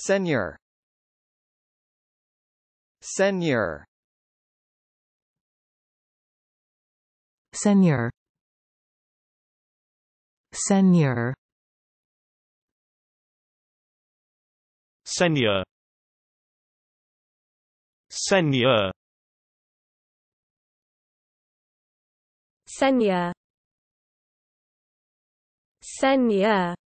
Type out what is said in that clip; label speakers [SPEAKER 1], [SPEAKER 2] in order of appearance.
[SPEAKER 1] Senior Senior Senior Senior Senior Senior Senior Senior